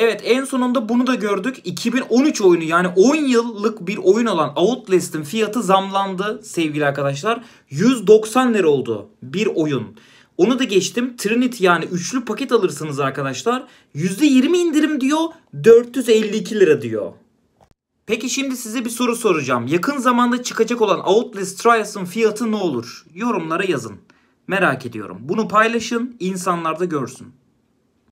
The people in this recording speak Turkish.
Evet en sonunda bunu da gördük. 2013 oyunu yani 10 yıllık bir oyun olan Outlast'ın fiyatı zamlandı sevgili arkadaşlar. 190 lira oldu bir oyun. Onu da geçtim. Trinity yani üçlü paket alırsınız arkadaşlar. %20 indirim diyor. 452 lira diyor. Peki şimdi size bir soru soracağım. Yakın zamanda çıkacak olan Outlast Trials'ın fiyatı ne olur? Yorumlara yazın. Merak ediyorum. Bunu paylaşın, insanlar da görsün.